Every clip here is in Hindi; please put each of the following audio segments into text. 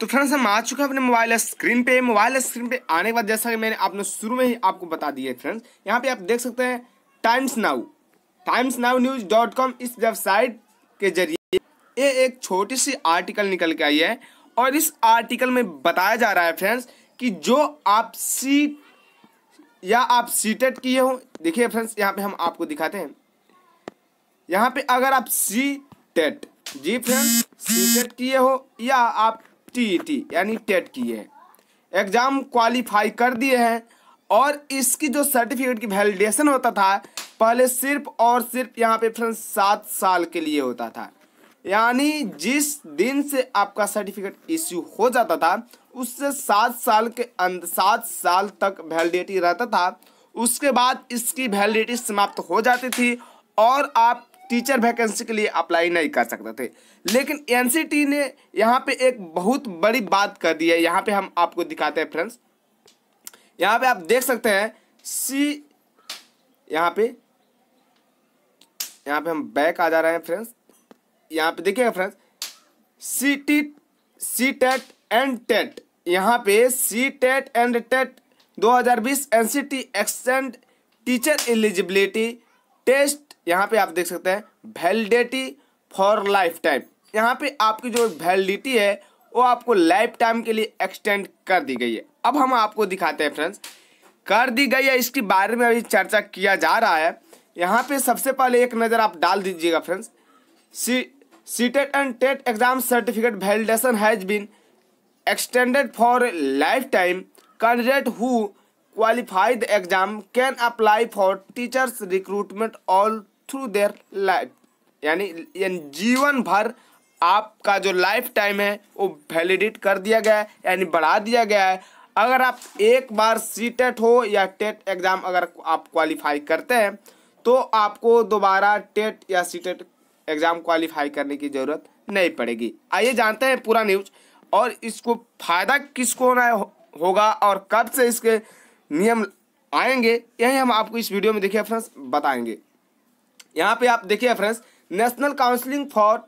तो फ्रेंड्स हम आ चुके हैं अपने मोबाइल स्क्रीन पे मोबाइल स्क्रीन पे आने के बाद जैसा कि मैंने आपने शुरू में ही आपको बता दिया है फ्रेंड्स यहाँ पे आप देख सकते हैं Times Now Times Now news dot com इस वेबसाइट के जरिए ये एक छोटी सी आर्टिकल निकल के आई है और इस आर्टिकल में बताया जा रहा है फ्रेंड्स कि जो आप सीट या आप सीटेट किए हो देखिए फ्रेंड्स यहाँ पे हम आपको दिखाते हैं यहाँ पे अगर आप सी टेट जी सी सीटेट किए हो या आप टी यानी टेट की है एग्ज़ाम क्वालिफाई कर दिए हैं और इसकी जो सर्टिफिकेट की वैलिडेशन होता था पहले सिर्फ और सिर्फ यहाँ पे फ्रेंड्स सात साल के लिए होता था यानी जिस दिन से आपका सर्टिफिकेट इश्यू हो जाता था उससे सात साल के अंदर सात साल तक वैलिडिटी रहता था उसके बाद इसकी वैलिडिटी समाप्त हो जाती थी और आप टीचर वैकेंसी के लिए अप्लाई नहीं कर सकते थे लेकिन एनसीटी ने यहाँ पे एक बहुत बड़ी बात कर दी है यहाँ पे हम आपको दिखाते हैं फ्रेंड्स यहाँ पे आप देख सकते हैं सी यहाँ पे यहाँ पे हम बैक आ जा रहे हैं फ्रेंड्स यहाँ पे देखिएगा friends C T C TET and TET यहाँ पे C TET and TET 2020 NCT extend teacher eligibility test यहाँ पे आप देख सकते हैं वैलिडिटी फॉर लाइफ टाइम यहाँ पे आपकी जो वैलिडिटी है वो आपको लाइफ टाइम के लिए एक्सटेंड कर दी गई है अब हम आपको दिखाते हैं फ्रेंड्स कर दी गई है इसके बारे में अभी चर्चा किया जा रहा है यहाँ पे सबसे पहले एक नज़र आप डाल दीजिएगा friends C CTET and TET exam certificate validation has been extended for life time candidate who qualified exam can apply for teachers recruitment all through their life यानी जीवन भर आपका जो लाइफ टाइम है वो वैलिडेट कर दिया गया है यानी बढ़ा दिया गया है अगर आप एक बार सी टेट e हो या टेट एग्ज़ाम e अगर आप क्वालिफाई करते हैं तो आपको दोबारा टेट e या सी टेट एग्ज़ाम क्वालिफाई करने की ज़रूरत नहीं पड़ेगी आइए जानते हैं पूरा न्यूज और इसको फायदा किसको होना होगा और कब से इसके नियम आएंगे यही हम आपको इस वीडियो में देखिए फ्रेंड्स बताएंगे यहाँ पे आप देखिए friends national counselling for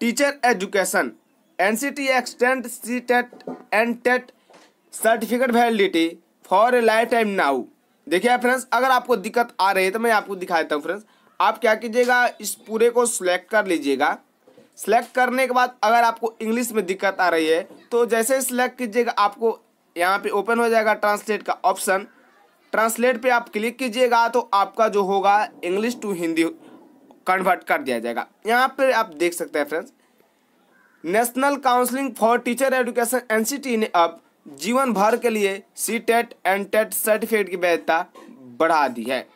teacher education N C T extend C TET and TET certificate validity for a life time now देखिए फ्रेंड्स अगर आपको दिक्कत आ रही है तो मैं आपको दिखा देता हूँ फ्रेंड्स आप क्या कीजिएगा इस पूरे को सिलेक्ट कर लीजिएगा सेलेक्ट करने के बाद अगर आपको इंग्लिश में दिक्कत आ रही है तो जैसे सिलेक्ट कीजिएगा आपको यहाँ पे ओपन हो जाएगा ट्रांसलेट का ऑप्शन ट्रांसलेट पे आप क्लिक कीजिएगा तो आपका जो होगा इंग्लिश टू हिंदी कन्वर्ट कर दिया जाएगा यहाँ पर आप देख सकते हैं friends national counselling for teacher education N ने अब जीवन भर के लिए C TET and TET certificate की वैधता बढ़ा दी है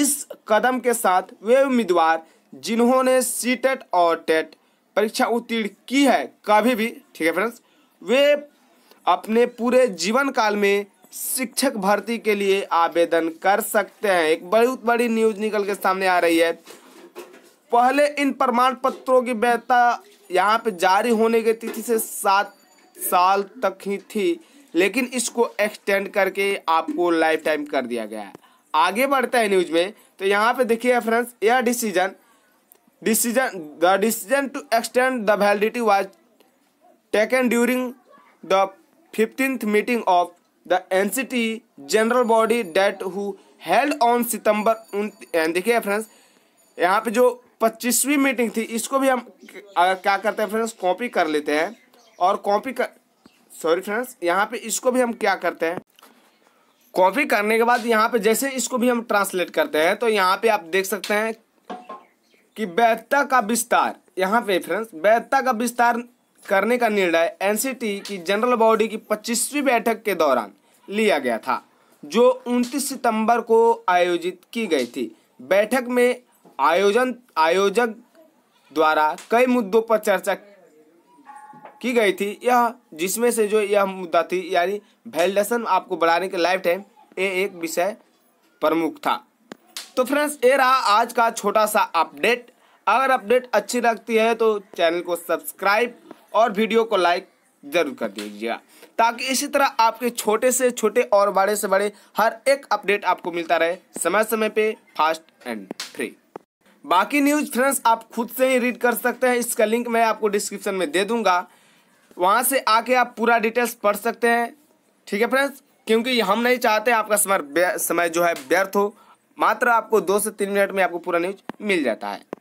इस कदम के साथ वे उम्मीदवार जिन्होंने सी टेट और टेट परीक्षा उत्तीर्ण की है कभी भी ठीक है फ्रेंड्स वे अपने पूरे जीवन काल में शिक्षक भर्ती के लिए आवेदन कर सकते हैं एक बहुत बड़ी न्यूज निकल के सामने आ रही है पहले इन प्रमाण पत्रों की वैधता यहाँ पे जारी होने की तिथि से सात साल तक ही थी लेकिन इसको एक्सटेंड करके आपको लाइफ टाइम कर दिया गया है आगे बढ़ता है न्यूज में तो यहाँ पे देखिए फ्रेंड्स यह decision decision the decision to extend the validity was taken during the fifteenth meeting of the NCT general body date who held on सितंबर देखिए फ्रेंड्स यहाँ पे जो पच्चीसवीं मीटिंग थी इसको भी हम क्या करते हैं फ्रेंड्स कॉपी कर लेते हैं और कॉपी कर सॉरी फ्रेंड्स यहाँ पे इसको भी हम क्या करते हैं कॉपी करने के बाद यहाँ पे जैसे इसको भी हम ट्रांसलेट करते हैं तो यहाँ पे आप देख सकते हैं कि वैधता का विस्तार यहाँ पे फ्रेंड्स वैधता का विस्तार करने का निर्णय एनसीटी की जनरल बॉडी की पच्चीसवीं बैठक के दौरान लिया गया था जो 29 सितंबर को आयोजित की गई थी बैठक में आयोजन आयोजक द्वारा कई मुद्दों पर चर्चा की गई थी यह जिसमें से जो यह मुद्दा थी यानी वैलिडेशन आपको बढ़ाने के लाइफ टाइम ये एक विषय प्रमुख था तो फ्रेंड्स ये रहा आज का छोटा सा अपडेट अगर अपडेट अच्छी लगती है तो चैनल को सब्सक्राइब और वीडियो को लाइक जरूर कर दीजिएगा ताकि इसी तरह आपके छोटे से छोटे और बड़े से बड़े हर एक अपडेट आपको मिलता रहे समय समय पे फास्ट एंड फ्री बाकी न्यूज फ्रेंड्स आप खुद से ही रीड कर सकते हैं इसका लिंक मैं आपको डिस्क्रिप्शन में दे दूंगा वहां से आके आप पूरा डिटेल्स पढ़ सकते हैं ठीक है फ्रेंड्स क्योंकि हम नहीं चाहते आपका समय समय जो है व्यर्थ हो मात्र आपको दो से तीन मिनट में आपको पूरा न्यूज मिल जाता है